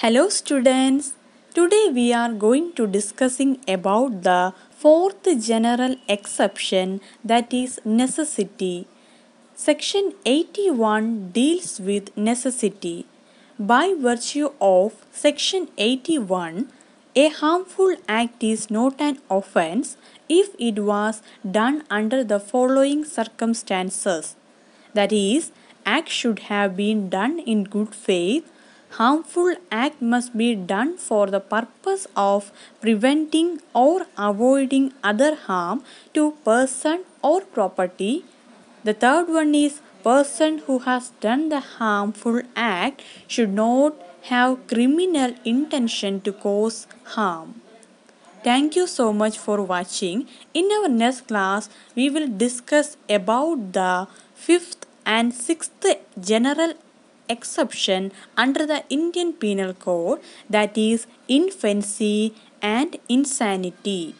Hello students. Today we are going to discussing about the fourth general exception that is necessity. Section 81 deals with necessity. By virtue of section 81, a harmful act is not an offense if it was done under the following circumstances. That is, act should have been done in good faith harmful act must be done for the purpose of preventing or avoiding other harm to person or property. The third one is person who has done the harmful act should not have criminal intention to cause harm. Thank you so much for watching. In our next class, we will discuss about the fifth and sixth general exception under the Indian Penal Code that is infancy and insanity.